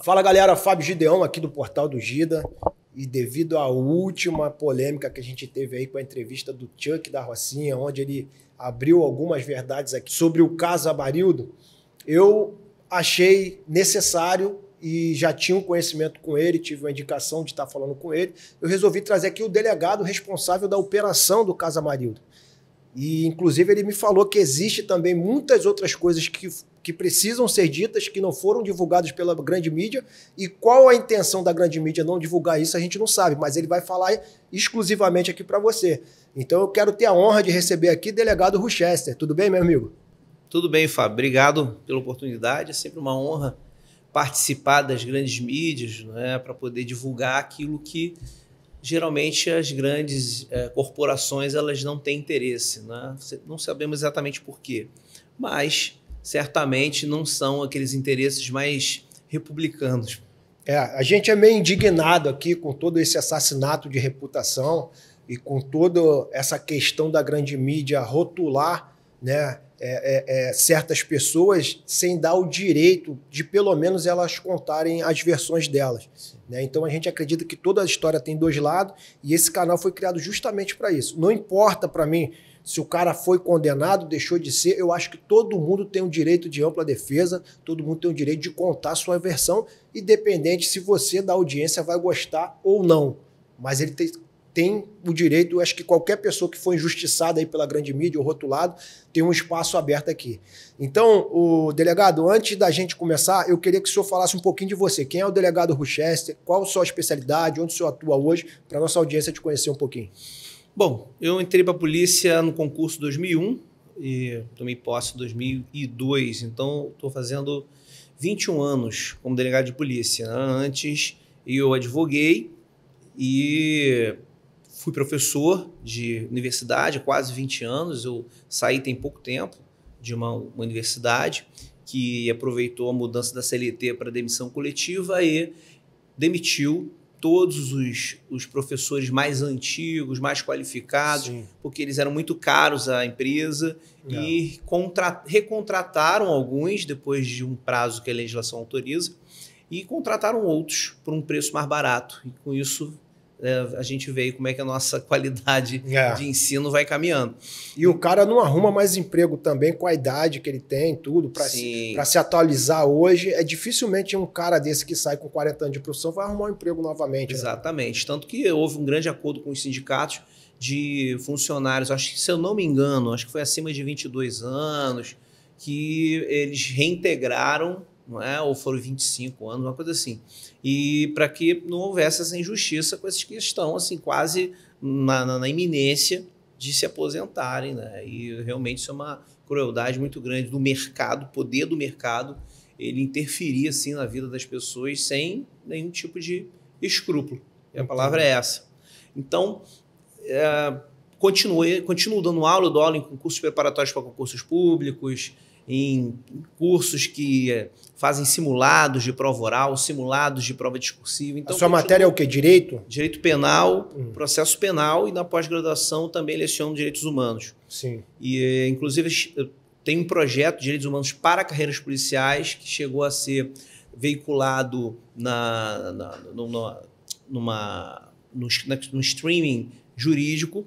Fala galera, Fábio Gideão aqui do Portal do Gida. E devido à última polêmica que a gente teve aí com a entrevista do Chuck da Rocinha, onde ele abriu algumas verdades aqui sobre o caso Abarildo, eu achei necessário e já tinha um conhecimento com ele, tive uma indicação de estar falando com ele. Eu resolvi trazer aqui o delegado responsável da operação do caso Amarildo. E, inclusive, ele me falou que existe também muitas outras coisas que que precisam ser ditas, que não foram divulgadas pela grande mídia, e qual a intenção da grande mídia não divulgar isso, a gente não sabe, mas ele vai falar exclusivamente aqui para você. Então eu quero ter a honra de receber aqui delegado Rochester. Tudo bem, meu amigo? Tudo bem, Fábio. Obrigado pela oportunidade. É sempre uma honra participar das grandes mídias, né, para poder divulgar aquilo que geralmente as grandes eh, corporações elas não têm interesse, né? Não sabemos exatamente por quê, mas certamente não são aqueles interesses mais republicanos. É, a gente é meio indignado aqui com todo esse assassinato de reputação e com toda essa questão da grande mídia rotular, né, é, é, é, certas pessoas sem dar o direito de, pelo menos, elas contarem as versões delas. Né? Então a gente acredita que toda a história tem dois lados e esse canal foi criado justamente para isso. Não importa para mim se o cara foi condenado, deixou de ser, eu acho que todo mundo tem um direito de ampla defesa, todo mundo tem o um direito de contar sua versão, independente se você da audiência vai gostar ou não. Mas ele tem, tem o direito, acho que qualquer pessoa que foi injustiçada aí pela grande mídia ou rotulado, tem um espaço aberto aqui. Então, o delegado, antes da gente começar, eu queria que o senhor falasse um pouquinho de você. Quem é o delegado Rochester? Qual a sua especialidade? Onde o senhor atua hoje? Para nossa audiência te conhecer um pouquinho. Bom, eu entrei para a polícia no concurso 2001 e tomei posse em 2002. Então, estou fazendo 21 anos como delegado de polícia. Antes, eu advoguei e fui professor de universidade há quase 20 anos. Eu saí tem pouco tempo de uma, uma universidade que aproveitou a mudança da CLT para demissão coletiva e demitiu todos os, os professores mais antigos, mais qualificados, Sim. porque eles eram muito caros à empresa e recontrataram alguns depois de um prazo que a legislação autoriza e contrataram outros por um preço mais barato. E com isso é, a gente vê como é que a nossa qualidade é. de ensino vai caminhando. E o cara não arruma mais emprego também com a idade que ele tem, tudo, para se, se atualizar hoje. É dificilmente um cara desse que sai com 40 anos de profissão vai arrumar um emprego novamente. Né? Exatamente. Né? Tanto que houve um grande acordo com os sindicatos de funcionários, acho que se eu não me engano, acho que foi acima de 22 anos, que eles reintegraram não é? ou foram 25 anos, uma coisa assim. E para que não houvesse essa injustiça com esses que estão assim, quase na, na, na iminência de se aposentarem. Né? E realmente isso é uma crueldade muito grande do mercado, poder do mercado, ele interferir assim, na vida das pessoas sem nenhum tipo de escrúpulo. E a palavra é essa. Então, é, continuo, dando aula, eu dou aula em concursos preparatórios para concursos públicos, em cursos que é, fazem simulados de prova oral, simulados de prova discursiva. Então, a sua matéria é o que? Direito? Direito penal, hum. processo penal e na pós-graduação também leciono direitos humanos. Sim. E, é, inclusive, tem um projeto de direitos humanos para carreiras policiais que chegou a ser veiculado na, na, numa, numa, no, no streaming jurídico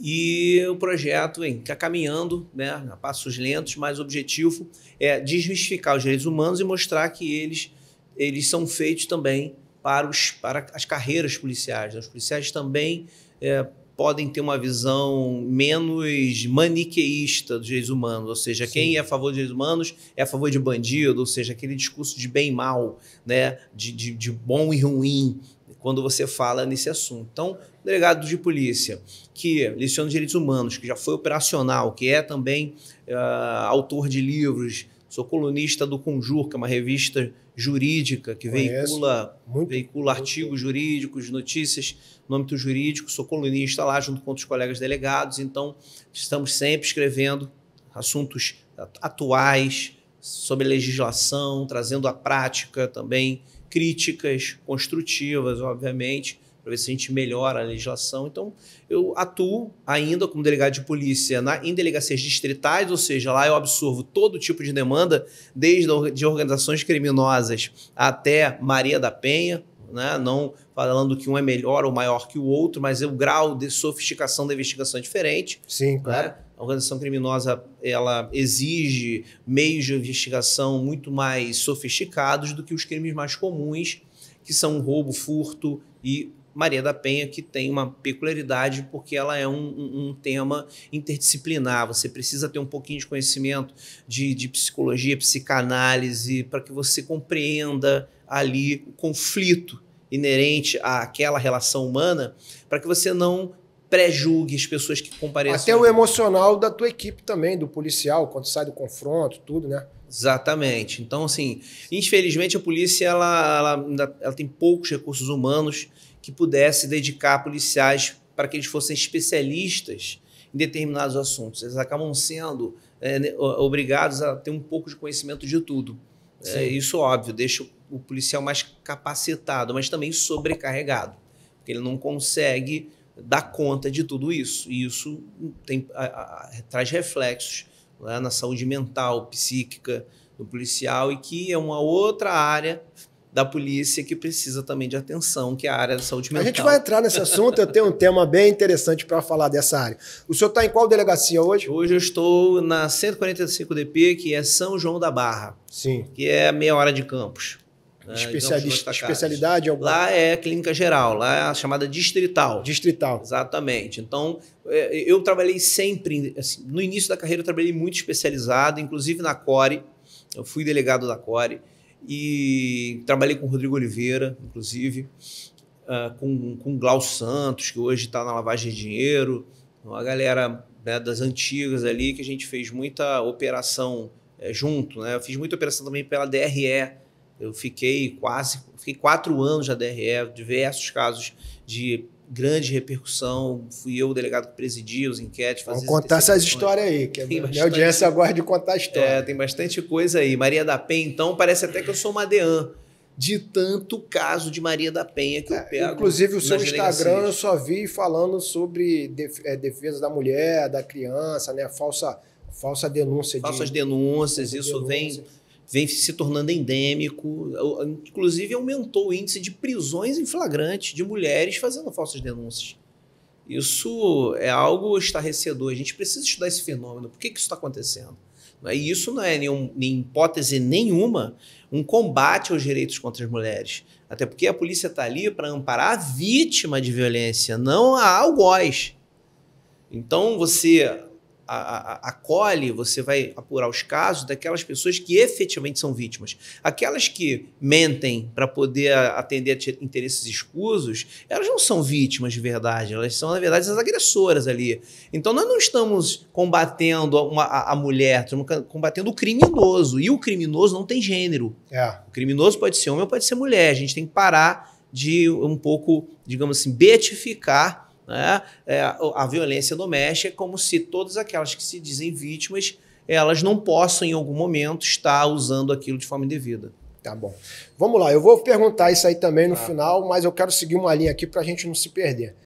e o projeto está caminhando né, a passos lentos, mas o objetivo é desmistificar os direitos humanos e mostrar que eles, eles são feitos também para, os, para as carreiras policiais. Né. Os policiais também é, podem ter uma visão menos maniqueísta dos direitos humanos, ou seja, Sim. quem é a favor dos direitos humanos é a favor de bandido, ou seja, aquele discurso de bem e mal, né? de, de, de bom e ruim quando você fala nesse assunto. Então, delegado de polícia que leciona direitos humanos, que já foi operacional, que é também uh, autor de livros, sou colunista do Conjur, que é uma revista jurídica que Conheço. veicula, muito, veicula muito. artigos jurídicos, notícias no âmbito jurídico, sou colunista lá junto com outros colegas delegados, então estamos sempre escrevendo assuntos atuais sobre legislação, trazendo a prática também críticas construtivas, obviamente, para ver se a gente melhora a legislação. Então, eu atuo ainda como delegado de polícia na, em delegacias distritais, ou seja, lá eu absorvo todo tipo de demanda, desde de organizações criminosas até Maria da Penha, né? não falando que um é melhor ou maior que o outro, mas é o grau de sofisticação da investigação é diferente. Sim, né? claro. Né? organização criminosa ela exige meios de investigação muito mais sofisticados do que os crimes mais comuns, que são roubo, furto e Maria da Penha, que tem uma peculiaridade porque ela é um, um, um, tema interdisciplinar. Você precisa ter um pouquinho de conhecimento de, de psicologia, psicanálise, para que você compreenda ali o conflito inerente àquela relação humana, para que você não pré-julgue as pessoas que compareçam. Até o emocional da tua equipe também, do policial, quando sai do confronto, tudo, né? Exatamente. Então, assim, infelizmente a polícia ela, ela, ela tem poucos recursos humanos que pudesse dedicar a policiais para que eles fossem especialistas em determinados assuntos. Eles acabam sendo é, né, obrigados a ter um pouco de conhecimento de tudo. É, isso, óbvio, deixa o policial mais capacitado, mas também sobrecarregado, porque ele não consegue dar conta de tudo isso. E isso tem, a, a, traz reflexos né, na saúde mental, psíquica do policial e que é uma outra área da polícia que precisa também de atenção, que é a área da saúde mental. A gente vai entrar nesse assunto, eu tenho um tema bem interessante para falar dessa área. O senhor está em qual delegacia hoje? Hoje eu estou na 145DP, que é São João da Barra. Sim. Que é meia hora de Campos. Ah, então Especialista, especialidade? Alguma? Lá é clínica geral, lá é a chamada distrital. Distrital. Exatamente. Então, é, eu trabalhei sempre, assim, no início da carreira eu trabalhei muito especializado, inclusive na Core, eu fui delegado da Core e trabalhei com o Rodrigo Oliveira, inclusive, uh, com, com o Glaucio Santos, que hoje está na lavagem de dinheiro, uma galera né, das antigas ali que a gente fez muita operação é, junto, né? Eu fiz muita operação também pela DRE, eu fiquei quase, fiquei quatro anos na DRE, diversos casos de grande repercussão. Fui eu o delegado que presidia os enquetes. Vamos contar essas histórias aí, que tem a minha audiência aguarda de contar a história. É, tem bastante coisa aí. Maria da Penha, então, parece até que eu sou uma deã de tanto caso de Maria da Penha que eu é, pego. É, inclusive, o seu Instagram eu só vi falando sobre é, defesa da mulher, da criança, né? Falsa, falsa denúncia. Falsas de, denúncias, de, isso denúncia. vem vem se tornando endêmico, inclusive aumentou o índice de prisões em flagrante de mulheres fazendo falsas denúncias. Isso é algo estarrecedor. A gente precisa estudar esse fenômeno. Por que, que isso está acontecendo? É, e isso não é, nenhum, em hipótese nenhuma, um combate aos direitos contra as mulheres. Até porque a polícia está ali para amparar a vítima de violência, não a algoz. Então, você acolhe, você vai apurar os casos daquelas pessoas que efetivamente são vítimas. Aquelas que mentem para poder atender a interesses escusos, elas não são vítimas de verdade, elas são, na verdade, as agressoras ali. Então, nós não estamos combatendo uma, a, a, mulher, estamos combatendo o criminoso. E o criminoso não tem gênero. É. O criminoso pode ser homem ou pode ser mulher. A gente tem que parar de um pouco, digamos assim, betificar né? É, a violência doméstica é como se todas aquelas que se dizem vítimas, elas não possam em algum momento estar usando aquilo de forma indevida. Tá bom. Vamos lá, eu vou perguntar isso aí também no tá. final, mas eu quero seguir uma linha aqui para a gente não se perder.